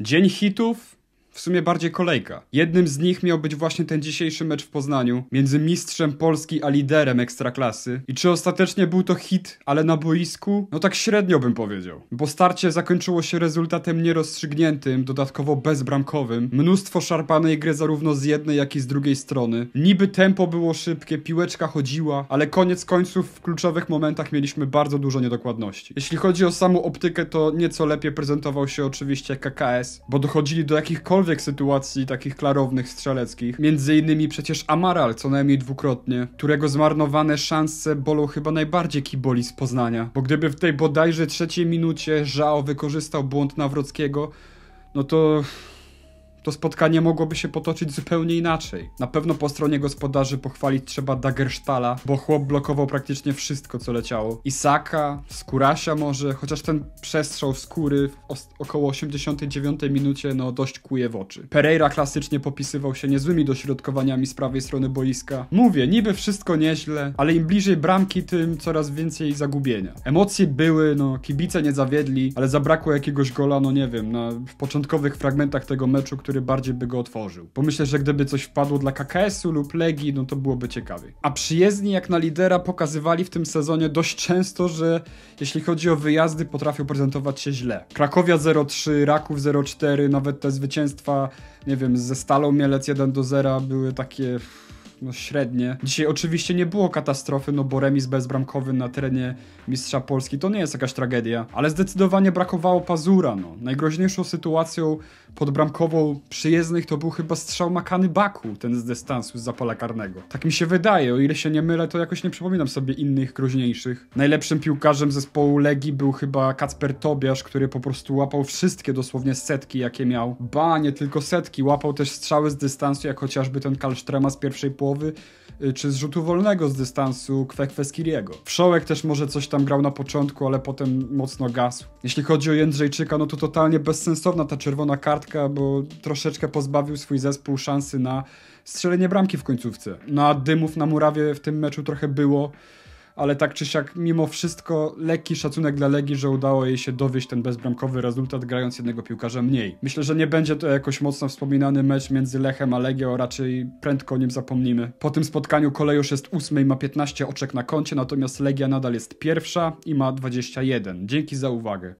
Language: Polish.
Dzień hitów w sumie bardziej kolejka. Jednym z nich miał być właśnie ten dzisiejszy mecz w Poznaniu między mistrzem Polski a liderem ekstraklasy. I czy ostatecznie był to hit, ale na boisku? No tak średnio bym powiedział, bo starcie zakończyło się rezultatem nierozstrzygniętym, dodatkowo bezbramkowym. Mnóstwo szarpanej gry zarówno z jednej, jak i z drugiej strony. Niby tempo było szybkie, piłeczka chodziła, ale koniec końców w kluczowych momentach mieliśmy bardzo dużo niedokładności. Jeśli chodzi o samą optykę, to nieco lepiej prezentował się oczywiście KKS, bo dochodzili do jakichkolwiek jakichkolwiek sytuacji takich klarownych strzeleckich. Między innymi przecież Amaral co najmniej dwukrotnie, którego zmarnowane szanse bolą chyba najbardziej kiboli z Poznania. Bo gdyby w tej bodajże trzeciej minucie Żao wykorzystał błąd Nawrockiego, no to to spotkanie mogłoby się potoczyć zupełnie inaczej. Na pewno po stronie gospodarzy pochwalić trzeba Dagerstala, bo chłop blokował praktycznie wszystko, co leciało. Isaka, Skurasia może, chociaż ten przestrzał skóry w około 89 minucie no dość kuje w oczy. Pereira klasycznie popisywał się niezłymi dośrodkowaniami z prawej strony boiska. Mówię, niby wszystko nieźle, ale im bliżej bramki, tym coraz więcej zagubienia. Emocje były, no kibice nie zawiedli, ale zabrakło jakiegoś gola, no nie wiem, na, w początkowych fragmentach tego meczu, który który bardziej by go otworzył. Bo myślę, że gdyby coś wpadło dla KKS-u lub Legii, no to byłoby ciekawiej. A przyjezdni jak na lidera pokazywali w tym sezonie dość często, że jeśli chodzi o wyjazdy, potrafią prezentować się źle. Krakowia 0-3, Raków 0-4, nawet te zwycięstwa, nie wiem, ze Stalą Mielec 1-0 były takie no średnie. Dzisiaj oczywiście nie było katastrofy, no bo remis bezbramkowy na terenie Mistrza Polski to nie jest jakaś tragedia, ale zdecydowanie brakowało pazura, no. Najgroźniejszą sytuacją podbramkową przyjezdnych to był chyba strzał Makany Baku, ten z dystansu z zapala karnego. Tak mi się wydaje, o ile się nie mylę, to jakoś nie przypominam sobie innych groźniejszych. Najlepszym piłkarzem zespołu Legii był chyba Kacper Tobiasz, który po prostu łapał wszystkie dosłownie setki, jakie miał. Ba, nie tylko setki, łapał też strzały z dystansu, jak chociażby ten Kalsztrema z pierwszej połowy, y, czy z rzutu wolnego z dystansu Kwekweskiriego. Wszołek też może coś tam grał na początku, ale potem mocno gasł. Jeśli chodzi o Jędrzejczyka, no to totalnie bezsensowna ta czerwona kartka, Bartka, bo troszeczkę pozbawił swój zespół szansy na strzelenie bramki w końcówce. No a dymów na murawie w tym meczu trochę było, ale tak czy siak mimo wszystko lekki szacunek dla Legii, że udało jej się dowieść ten bezbramkowy rezultat grając jednego piłkarza mniej. Myślę, że nie będzie to jakoś mocno wspominany mecz między Lechem a Legią, raczej prędko o nim zapomnimy. Po tym spotkaniu Kolejusz jest ósmy i ma 15 oczek na koncie, natomiast Legia nadal jest pierwsza i ma 21. Dzięki za uwagę.